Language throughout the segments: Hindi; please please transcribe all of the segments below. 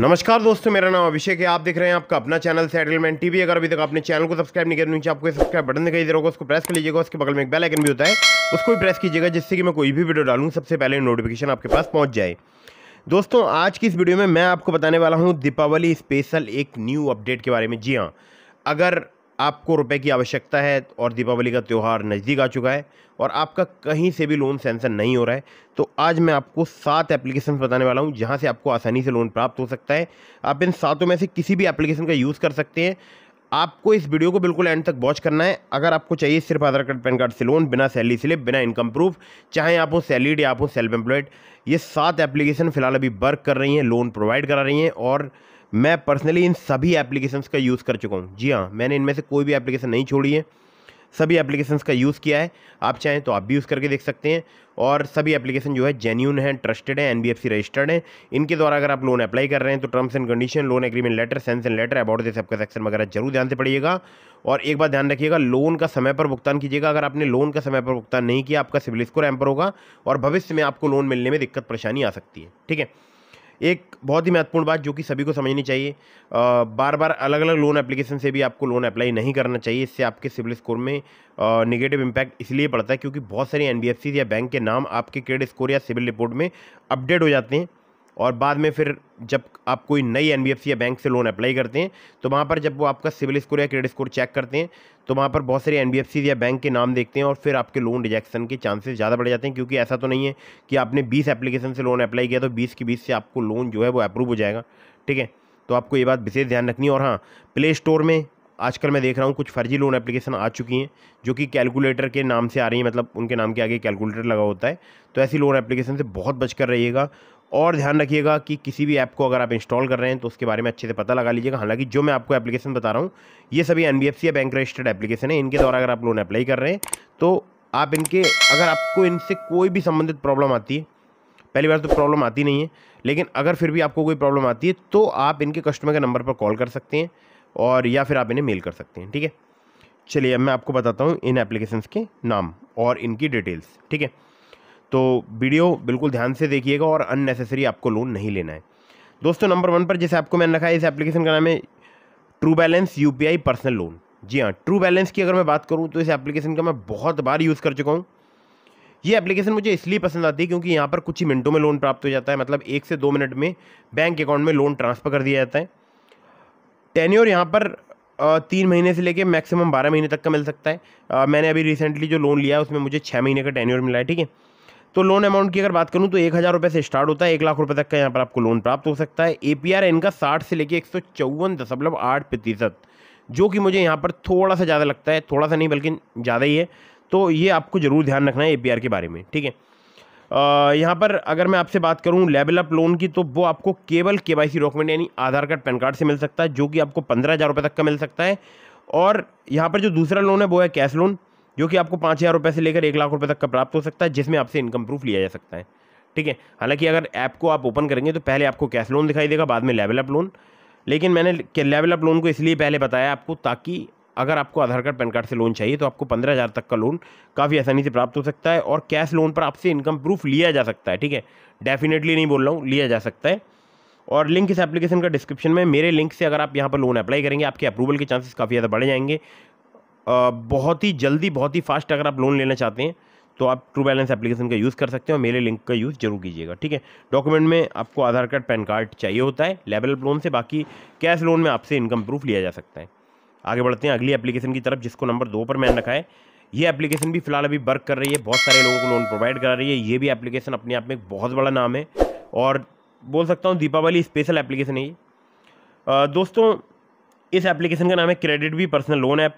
नमस्कार दोस्तों मेरा नाम अभिषेक है आप देख रहे हैं आपका अपना चैनल सेटलमेंट टीवी अगर अभी तक आपने चैनल को सब्सक्राइब नहीं किया तो आपको सब्सक्राइब बटन दिखाई दे रहा होगा उसको प्रेस कर लीजिएगा उसके बगल में एक बेल आइकन भी होता है उसको भी प्रेस कीजिएगा जिससे कि मैं कोई भी वीडियो डालूँ सबसे पहले नोटिफिकेशन आपके पास पहुँच जाए दोस्तों आज की इस वीडियो में मैं आपको बताने वाला हूँ दीपावली स्पेशल एक न्यू अपडेट के बारे में जी हाँ अगर आपको रुपए की आवश्यकता है और दीपावली का त्यौहार नज़दीक आ चुका है और आपका कहीं से भी लोन सेंसन नहीं हो रहा है तो आज मैं आपको सात एप्लीकेशन बताने वाला हूं जहां से आपको आसानी से लोन प्राप्त हो सकता है आप इन सातों में से किसी भी एप्लीकेशन का यूज़ कर सकते हैं आपको इस वीडियो को बिल्कुल एंड तक वॉच करना है अगर आपको चाहिए सिर्फ आधार कार्ड पैन कार्ड से लोन बिना सैलरी स्लिप बिना इनकम प्रूफ चाहे आप हो सैलरीड या आप हो सेल्फ एम्प्लॉयड ये सात एप्लीकेशन फिलहाल अभी वर्क कर रही हैं लोन प्रोवाइड करा रही हैं और मैं पर्सनली इन सभी एप्लीकेशंस का यूज़ कर चुका हूँ जी हाँ मैंने इनमें से कोई भी एप्लीकेशन नहीं छोड़ी है सभी एप्लीकेशंस का यूज़ किया है आप चाहें तो आप भी यूज़ करके देख सकते हैं और सभी एप्लीकेशन जो है जेन्यून है ट्रस्टेड है एन रजिस्टर्ड है इनके द्वारा अगर आप लोन अप्लाई कर रहे हैं तो terms and condition loan agreement letter sense and letter about this आपका सेक्शन वगैरह जरूर ध्यान से पड़िएगा और एक बार ध्यान रखिएगा लोन का समय पर भुगतान कीजिएगा अगर आपने लोन का समय पर भुगतान नहीं किया आपका सिविल स्कोर एम्पर होगा और भविष्य में आपको लोन मिलने में दिक्कत परेशानी आ सकती है ठीक है एक बहुत ही महत्वपूर्ण बात जो कि सभी को समझनी चाहिए बार बार अलग अलग लोन एप्लीकेशन से भी आपको लोन अप्लाई नहीं करना चाहिए इससे आपके सिविल स्कोर में निगेटिव इम्पैक्ट इसलिए पड़ता है क्योंकि बहुत सारी एन या बैंक के नाम आपके क्रेडिट स्कोर या सिविल रिपोर्ट में अपडेट हो जाते हैं और बाद में फिर जब आप कोई नई एन या बैंक से लोन अप्लाई करते हैं तो वहाँ पर जब वो आपका सिविल स्कोर या क्रेडिट स्कोर चेक करते हैं तो वहाँ पर बहुत सारी एन या बैंक के नाम देखते हैं और फिर आपके लोन रिजेक्शन के चांसेस ज़्यादा बढ़ जाते हैं क्योंकि ऐसा तो नहीं है कि आपने बीस एप्लीकेशन से लोन अप्लाई किया तो बीस के बीस से आपको लोन जो है वो अप्रूव हो जाएगा ठीक है तो आपको ये बात विशेष ध्यान रखनी है और हाँ प्ले स्टोर में आजकल मैं देख रहा हूँ कुछ फर्जी लोन एप्लीकेशन आ चुकी हैं जो कि कैलकुलेटर के नाम से आ रही हैं मतलब उनके नाम के आगे कैलकुलेटर लगा होता है तो ऐसी लोन एप्लीकेशन से बहुत बच कर रहिएगा और ध्यान रखिएगा कि किसी भी ऐप को अगर आप इंस्टॉल कर रहे हैं तो उसके बारे में अच्छे से पता लगा लीजिएगा हालांकि जो मैं आपको एप्लीकेशन बता रहा हूँ ये सभी एन बी एफ सी या बैंक रजिस्टर्ड एप्लीकेशन है इनके द्वारा अगर आप लोन अप्लाई कर रहे हैं तो आप इनके अगर आपको इनसे कोई भी संबंधित प्रॉब्लम आती है पहली बार तो प्रॉब्लम आती नहीं है लेकिन अगर फिर भी आपको कोई प्रॉब्लम आती है तो आप इनके कस्टमर के नंबर पर कॉल कर सकते हैं और या फिर आप इन्हें मेल कर सकते हैं ठीक है चलिए अब मैं आपको बताता हूँ इन एप्लीकेशन के नाम और इनकी डिटेल्स ठीक है तो वीडियो बिल्कुल ध्यान से देखिएगा और अननेसेसरी आपको लोन नहीं लेना है दोस्तों नंबर वन पर जिस ऐप को मैंने रखा है इस एप्लीकेशन का नाम है true balance you personal loan जी हाँ ट्रू बैलेंस की अगर मैं बात करूँ तो इस एप्लीकेशन का मैं बहुत बार यूज़ कर चुका हूँ ये एप्लीकेशन मुझे इसलिए पसंद आती है क्योंकि यहाँ पर कुछ ही मिनटों में लोन प्राप्त हो जाता है मतलब एक से दो मिनट में बैंक अकाउंट में लोन ट्रांसफ़र कर दिया जाता है टेन्योर यहाँ पर तीन महीने से लेके मैक्सिमम बारह महीने तक का मिल सकता है मैंने अभी रिसेंटली जो लोन लिया है उसमें मुझे छः महीने का टेन्योर मिला है ठीक है तो लोन अमाउंट की अगर बात करूँ तो एक हज़ार रुपये से स्टार्ट होता है एक लाख रुपये तक का यहाँ पर आपको लोन प्राप्त हो सकता है ए पी आर इनका साठ से लेकर एक सौ चौवन दशमलव आठ प्रतिशत जो कि मुझे यहाँ पर थोड़ा सा ज़्यादा लगता है थोड़ा सा नहीं बल्कि ज़्यादा ही है तो ये आपको ज़रूर ध्यान रखना है ए के बारे में ठीक है यहाँ पर अगर मैं आपसे बात करूँ लेवल अप लोन की तो वो आपको केवल के वाई सी डॉक्यूमेंट यानी आधार कार्ड पैन कार्ड से मिल सकता है जो कि आपको पंद्रह हज़ार रुपये तक का मिल सकता है और यहाँ पर जो दूसरा लोन है वो है कैश लोन जो कि आपको पाँच हज़ार रुपये से लेकर एक लाख रुपये तक का प्राप्त हो सकता है जिसमें आपसे इनकम प्रूफ लिया जा सकता है ठीक है हालांकि अगर ऐप को आप ओपन करेंगे तो पहले आपको कैश लोन दिखाई देगा बाद में लेवल अप लोन लेकिन मैंने लेवल अप लोन को इसलिए पहले बताया आपको ताकि अगर आपको आधार कार्ड पैन कार्ड से लोन चाहिए तो आपको पंद्रह हज़ार तक का लोन काफ़ी आसानी से प्राप्त हो सकता है और कैश लोन पर आपसे इनकम प्रूफ लिया जा सकता है ठीक है डेफिनेटली नहीं बोल रहा हूँ लिया जा सकता है और लिंक इस एप्लीकेशन का डिस्क्रिप्शन में मेरे लिंक से अगर आप यहाँ पर लोन अप्लाई करेंगे आपके अप्रूवल के चांसेस काफ़ी ज़्यादा बढ़ जाएंगे बहुत ही जल्दी बहुत ही फास्ट अगर आप लोन लेना चाहते हैं तो आप ट्रू बैलेंस एप्लीकेशन का यूज़ कर सकते और मेरे लिंक का यूज़ जरूर कीजिएगा ठीक है डॉक्यूमेंट में आपको आधार कार्ड पैन कार्ड चाहिए होता है लेवल लोन से बाकी कैश लोन में आपसे इनकम प्रूफ लिया जा सकता है आगे बढ़ते हैं अगली एप्लीकेशन की तरफ जिसको नंबर दो पर मैंने रखा है ये एप्लीकेशन भी फिलहाल अभी वर्क कर रही है बहुत सारे लोगों को लोन प्रोवाइड करा रही है ये भी एप्लीकेशन अपने आप में एक बहुत बड़ा नाम है और बोल सकता हूँ दीपावली स्पेशल एप्लीकेशन है ये दोस्तों इस एप्लीकेशन का नाम है क्रेडिट भी personal loan app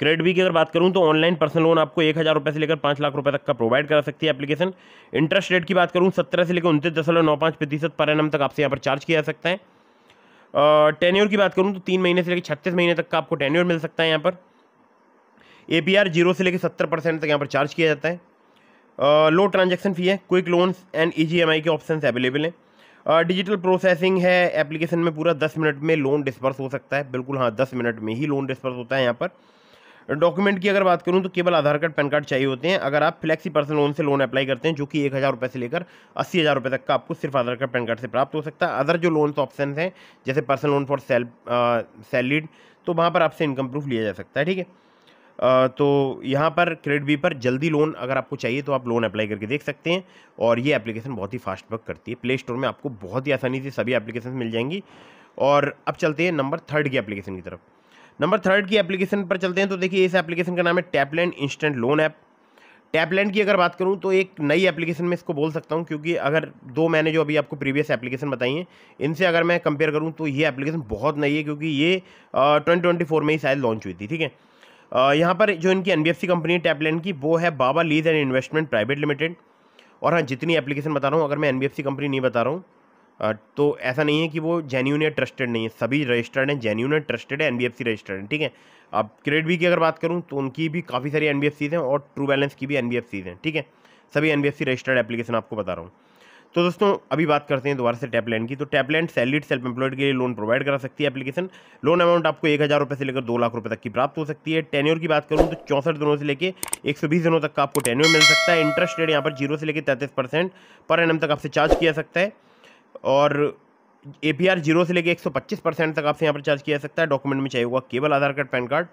KreditBee की अगर बात करूँ तो ऑनलाइन पर्सनल लोन आपको एक हज़ार रुपये से लेकर पाँच लाख रुपये तक का प्रोवाइड करा सकती है एप्लीकेशन इंटरेस्ट रेट की बात करूँ सत्रह से लेकर उनतीस दशमलव नौ पाँच प्रतिशत पर एम तक आपसे यहाँ पर चार्ज किया जा सकता है टेन्योर की बात करूँ तो तीन महीने से लेकर छत्तीस महीने तक का आपको टेन्योर मिल सकता है यहाँ पर ए पी आर जीरो से लेकर सत्तर परसेंट तक यहाँ पर चार्ज किया जाता है लो ट्रांजेक्शन फ़ी है quick loans and easy M I के ऑप्शन अवेलेबल हैं डिजिटल प्रोसेसिंग है एप्लीकेशन में पूरा दस मिनट में लोन डिस्पर्स हो सकता है बिल्कुल हाँ दस मिनट में ही लोन डिस्पर्स होता है यहाँ पर डॉक्यूमेंट की अगर बात करूँ तो केवल आधार कार्ड पैन कार्ड चाहिए होते हैं अगर आप फ्लेक्सी पर्सनल लोन से लोन अप्लाई करते हैं जो कि एक हज़ार रुपये से लेकर अस्सी हज़ार रुपये तक का आपको सिर्फ आधार कार्ड पैन कार्ड से प्राप्त हो सकता है अदर जो लोन्स ऑप्शन हैं जैसे personal loan for self salaried तो वहाँ पर आपसे इनकम प्रूफ लिया जा सकता है ठीक है तो यहाँ पर क्रेडिट बी पर जल्दी लोन अगर आपको चाहिए तो आप लोन अप्लाई करके देख सकते हैं और ये एप्लीकेशन बहुत ही फास्ट वर्क करती है प्ले स्टोर में आपको बहुत ही आसानी से सभी एप्लीकेशन मिल जाएंगी और अब चलते हैं नंबर थर्ड की एप्लीकेशन की तरफ नंबर थर्ड की एप्लीकेशन पर चलते हैं तो देखिए इस एप्लीकेशन का नाम है Tapland instant loan app Tapland की अगर बात करूं तो एक नई एप्लीकेशन में इसको बोल सकता हूं क्योंकि अगर दो मैंने जो अभी आपको प्रीवियस एप्लीकेशन बताई हैं इनसे अगर मैं कंपेयर करूं तो ये एप्लीकेशन बहुत नई है क्योंकि ये ट्वेंटी ट्वेंटी फोर में ही शायद लॉन्च हुई थी ठीक है यहाँ पर जो इनकी एन कंपनी है टैपलैंड की वो है Baba lease and investment private limited और हाँ जितनी एप्लीकेशन बता रहा हूँ अगर मैं एन कंपनी नहीं बता रहा हूँ तो ऐसा नहीं है कि वो जेन्यून या ट्रस्टेड नहीं है सभी रजिस्टर्ड हैं जेन्यून या ट्रस्टेड है एन रजिस्टर्ड है ठीक है अब क्रेडिट बी की अगर बात करूँ तो उनकी भी काफ़ी सारी एन हैं और ट्रू बैलेंस की भी एन हैं ठीक है सभी एन रजिस्टर्ड एप्लीकेशन आपको बता रहा हूँ तो दोस्तों अभी बात करते हैं दोबारा से टैपलैंड की तो टैपलैंड सैलरीड सेल्फ एम्प्लॉयड के लिए लोन प्रोवाइड करा सकती है एप्लीकेशन लोन अमाउंट आपको एक हज़ार रुपये से लेकर दो लाख रुपये तक की प्राप्त हो सकती है टेन्योर की बात करूँ तो चौंसठ दिनों से लेकर एक सौ बीस दिनों तक का आपको टेन्योर मिल सकता है इंटरेस्ट रेट यहाँ पर जीरो से लेकर तैंतीस परसेंट पर एन तक आपसे चार्ज किया सकता है और ए पी आर जीरो से लेके 125 परसेंट तक आपसे यहाँ पर चार्ज किया सकता है डॉक्यूमेंट में चाहिए होगा केवल आधार कार्ड पैन कार्ड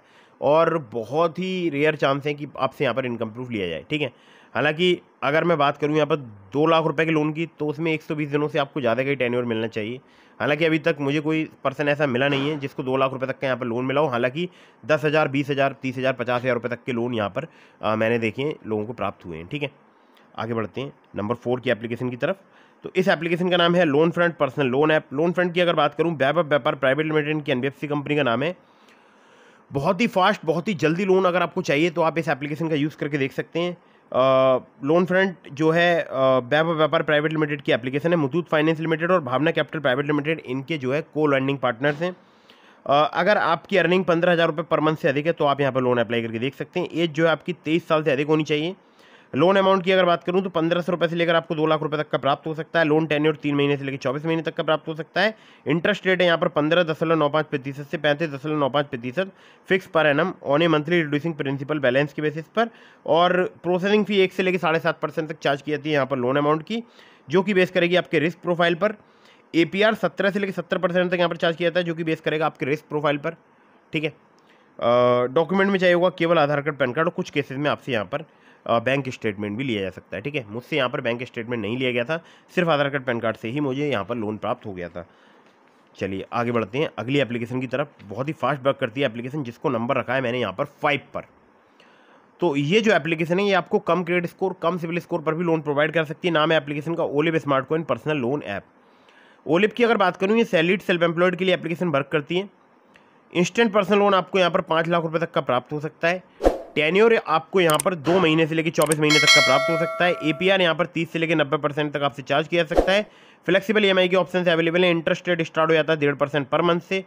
और बहुत ही रेयर चांस है कि आपसे यहाँ पर इनकम प्रूफ लिया जाए ठीक है हालांकि अगर मैं बात करूँ यहाँ पर दो लाख रुपए के लोन की तो उसमें एक सौ बीस दिनों से आपको ज़्यादा का ही टेन्योर मिलना चाहिए हालांकि अभी तक मुझे कोई पर्सन ऐसा मिला नहीं है जिसको दो लाख रुपए तक का यहाँ पर लोन मिला हो हालांकि दस हज़ार बीस हज़ार तीस हज़ार पचास हज़ार रुपये तक के लोन यहाँ पर आ, मैंने देखे लोगों को प्राप्त हुए हैं ठीक है आगे बढ़ते हैं नंबर फोर की एप्लीकेशन की तरफ तो इस एप्लीकेशन का नाम है loan front personal loan app loan front की अगर बात करूँ बैप व्यापार प्राइवेट लिमिटेड की एनबीएफसी कंपनी का नाम है बहुत ही फास्ट बहुत ही जल्दी लोन अगर आपको चाहिए तो आप इस एप्लीकेशन का यूज़ करके देख सकते हैं लोन फ्रंट जो है बैप व्यापार प्राइवेट लिमिटेड की एप्लीकेशन है मुथूत फाइनेंस लिमिटेड और भावना कैपिटल प्राइवेट लिमिटेड इनके जो है को लर्निंग पार्टनर्स हैं अगर आपकी अर्निंग पंद्रह हज़ार रुपये पर मंथ से अधिक है तो आप यहाँ पर लोन अप्लाई करके देख सकते हैं एज जो है आपकी तेईस साल से अधिक होनी चाहिए लोन अमाउंट की अगर बात करूँ तो पंद्रह सौ रुपये से लेकर आपको दो लाख रुपये तक का प्राप्त हो सकता है लोन टेन और तीन महीने से लेकर चौबीस महीने तक का प्राप्त हो सकता है इंटरेस्ट रेट है यहाँ पर पंद्रह दशमलव नौ पाँच प्रतिशत से पैंतीस दशमलव नौ पाँच प्रतिशत fix per annum on a monthly reducing principal balance के बेसिस पर और प्रोसेसिंग फी एक से लेकर साढ़े सात परसेंट तक चार्ज की जाती है यहाँ पर लोन अमाउंट की जो कि बेस करेगी आपके रिस्क प्रोफाइल पर ए पी आर सत्रह से लेकर सत्तर परसेंट तक यहाँ पर चार्ज किया जाता है जो कि बेस करेगा आपके रिस्क प्रोफाइल पर ठीक है डॉक्यूमेंट में चाहिए होगा केवल आधार कार्ड पैन कार्ड और कुछ केसेज में आपसे यहाँ पर बैंक स्टेटमेंट भी लिया जा सकता है ठीक है मुझसे यहाँ पर बैंक स्टेटमेंट नहीं लिया गया था सिर्फ आधार कार्ड पैन कार्ड से ही मुझे यहाँ पर लोन प्राप्त हो गया था चलिए आगे बढ़ते हैं अगली एप्लीकेशन की तरफ बहुत ही फास्ट वर्क करती है एप्लीकेशन जिसको नंबर रखा है मैंने यहाँ पर फाइव पर तो ये जो एप्लीकेशन है ये आपको कम क्रेडिट स्कोर कम सिविल स्कोर पर भी लोन प्रोवाइड कर सकती है नाम है एप्लीकेशन का ओलिप smart coin personal loan app ओलिप की अगर बात करूँ ये सैलरीड सेल्फ एम्प्लॉयड के लिए एप्लीकेशन वर्क करती है इंस्टेंट पर्सनल लोन आपको यहाँ पर पाँच लाख रुपये तक का प्राप्त हो सकता है टेन्योर आपको यहाँ पर दो महीने से लेकर चौबीस महीने तक का प्राप्त हो सकता है एपीआर यहाँ पर तीस से लेकर नब्बे परसेंट तक आपसे चार्ज किया जा सकता है फ्लेक्सिबल ई e के ऑप्शन अवेलेबल है इंटरेस्ट रेट स्टार्ट हो जाता है डेढ़ परसेंट पर मंथ से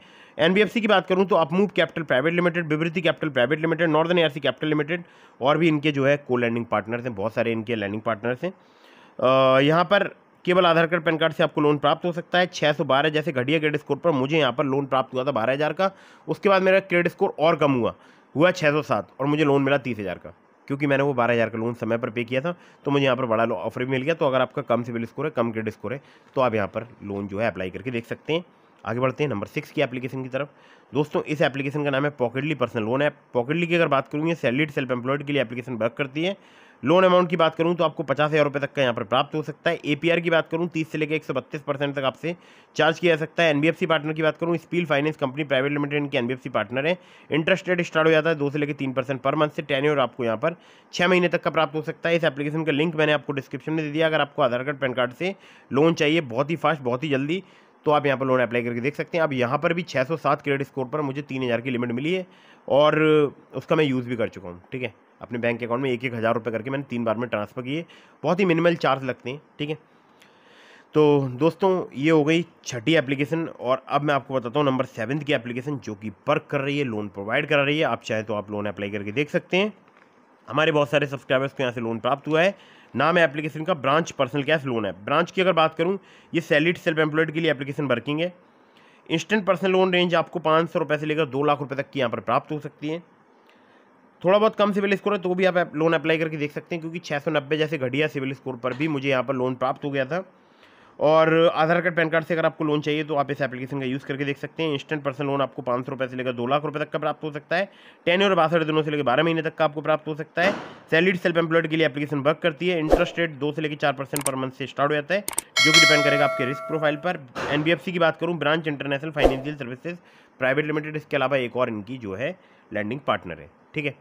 एनबीएफसी की बात करूँ तो Upmove capital private limited Vivriti capital private limited northern ARC capital limited और भी इनके जो है को लैंडिंग पार्टनर्स हैं बहुत सारे इनके लैंडिंग पार्टनर्स हैं यहाँ पर केवल आधार कार्ड पैन कार्ड से आपको लोन प्राप्त हो सकता है 612 जैसे घटिया क्रेडिट स्कोर पर मुझे यहाँ पर लोन प्राप्त हुआ था बारह हज़ार का उसके बाद मेरा क्रेडिट स्कोर और कम हुआ हुआ छः सौ सात और मुझे लोन मिला तीस हज़ार का क्योंकि मैंने वो बारह हज़ार का लोन समय पर पे किया था तो मुझे यहाँ पर बड़ा ऑफर भी मिल गया तो अगर आपका कम सिविल स्कोर है कम क्रेडिट स्कोर है तो आप यहाँ पर लोन जो है अप्लाई करके देख सकते हैं आगे बढ़ते हैं नंबर सिक्स की एप्लीकेशन की तरफ दोस्तों इस एप्लीकेशन का नाम है Pocketly personal loan app Pocketly की अगर बात करूँगी सैलरीड सेल्फ एम्प्लॉयड के लिए एप्लीकेशन वर्क करती है लोन अमाउंट की बात करूँ तो आपको पचास हज़ार रुपये तक का यहाँ पर प्राप्त हो सकता है एपीआर की बात करूँ तीस से लेकर एक सौ बत्तीस परसेंट तक आपसे चार्ज किया जा सकता है एनबीएफसी पार्टनर की बात करूँ Speel finance company private limited इनके एनबीएफसी पार्टनर है इंटरेस्ट रेट स्टार्ट हो जाता है दो से लेकर तीन परसेंट पर मंथ से टेन ईयर आपको यहाँ पर छः महीने तक का प्राप्त हो सकता है इस एप्लीकेशन का लिंक मैंने आपको डिस्क्रिप्शन में दे दिया अगर आपको आधार कार्ड पैन कार्ड से लोन चाहिए बहुत ही फास्ट बहुत ही जल्दी तो आप यहाँ पर लोन अप्लाई करके देख सकते हैं अब यहाँ पर भी 607 क्रेडिट स्कोर पर मुझे तीन हज़ार की लिमिट मिली है और उसका मैं यूज़ भी कर चुका हूँ ठीक है अपने बैंक अकाउंट में एक एक हज़ार रुपये करके मैंने तीन बार में ट्रांसफ़र किए बहुत ही मिनिमल चार्ज लगते हैं ठीक है तो दोस्तों ये हो गई छठी एप्लीकेशन और अब मैं आपको बताता हूँ नंबर सेवन्थ की एप्लीकेशन जो कि वर्क कर रही है लोन प्रोवाइड करा रही है आप चाहें तो आप लोन अप्लाई करके देख सकते हैं हमारे बहुत सारे सब्सक्राइबर्स को यहाँ से लोन प्राप्त हुआ है नाम है एप्लीकेशन का ब्रांच पर्सनल कैश लोन है ब्रांच की अगर बात करूँ ये सैलिड सेल्फ एम्प्लॉयड के लिए एप्लीकेशन वर्किंग है इंस्टेंट पर्सनल लोन रेंज आपको पाँच सौ रुपये से लेकर दो लाख रुपये तक की यहाँ पर प्राप्त हो सकती है थोड़ा बहुत कम सिविल स्कोर है तो भी आप लोन अप्लाई करके देख सकते हैं क्योंकि नब्बे जैसे घटिया सिविल स्कोर पर भी मुझे यहाँ पर लोन प्राप्त हो गया था और आधार कार्ड पैन कार्ड से अगर आपको लोन चाहिए तो आप इस एप्लीकेशन का यूज़ करके देख सकते हैं इंस्टेंट पर्सन लोन आपको पाँच सौ रुपये से लेकर दो लाख रुपये तक का प्राप्त हो सकता है टेन और बासठ दिनों से लेकर बारह महीने तक का आपको प्राप्त हो सकता है सैलरीड सेल्फ एम्प्लॉयड के लिए एप्लीकेशन वर्क करती है इंटरेस्ट रेट दो से लेकर चार परसेंट पर मंथ से स्टार्ट हो जाता है जो कि डिपेंड करेगा आपके रिस्क प्रोफाइल पर एन की बात करूँ Branch International Financial Services Private Limited इसके अलावा एक और इनकी जो है लैंडिंग पार्टनर है ठीक है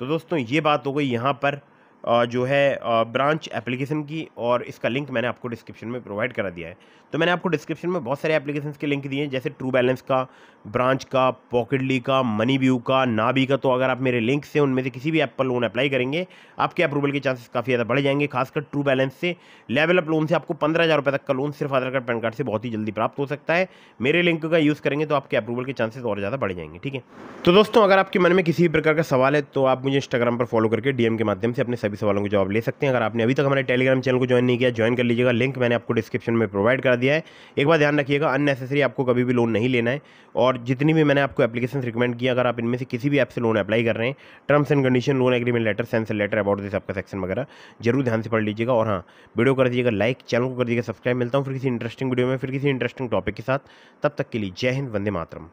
तो दोस्तों ये बात हो गई यहाँ पर जो है ब्रांच एप्लीकेशन की और इसका लिंक मैंने आपको डिस्क्रिप्शन में प्रोवाइड करा दिया है तो मैंने आपको डिस्क्रिप्शन में बहुत सारे एप्लीकेशन के लिंक दिए हैं जैसे ट्रू बैलेंस का ब्रांच का पॉकेटली का मनी व्यू का नाबी का तो अगर आप मेरे लिंक से उनमें से किसी भी ऐप पर लोन अप्लाई करेंगे आपके अप्रूवल के चांसेस काफ़ी ज़्यादा बढ़ जाएंगे खासकर ट्रू बैलेंस से लेवल अप लोन से आपको पंद्रह हज़ार रुपये तक का लोन सिर्फ आधार कार्ड पैन कार्ड से बहुत ही जल्दी प्राप्त हो सकता है मेरे लिंक का यूज़ करेंगे तो आपके अप्रूवल के चांसेस और ज़्यादा बढ़ जाएंगे ठीक है तो दोस्तों अगर आपके मन में किसी भी प्रकार का सवाल है तो आप मुझे इंस्टाग्राम पर फॉलो करके डीएम के माध्यम से अपने सभी सवालों के जवाब ले सकते हैं अगर आपने अभी तक हमारे टेलीग्राम चैनल को ज्वाइन नहीं किया ज्वाइन कर लीजिएगा लिंक मैंने आपको डिस्क्रिप्शन में प्रोवाइड कर दिया है एक बार ध्यान रखिएगा अननेसेसरी आपको कभी भी लोन नहीं लेना है और जितनी भी मैंने आपको एप्लीकेशन रिकमेंड किया अगर आप इनमें से किसी भी ऐप से लोन अप्लाई कर रहे हैं terms and condition loan agreement letter sense letter about this आपका सेक्शन वगैरह जरूर ध्यान से पढ़ लीजिएगा और हाँ वीडियो कर दीजिएगा लाइक चैनल को कर दीजिएगा सब्सक्राइब मिलता हूँ फिर किसी इंटरेस्टिंग वीडियो में फिर किसी इंटरेस्टिंग टॉपिक के साथ तब तक के लिए जय हिंद वंदे मातरम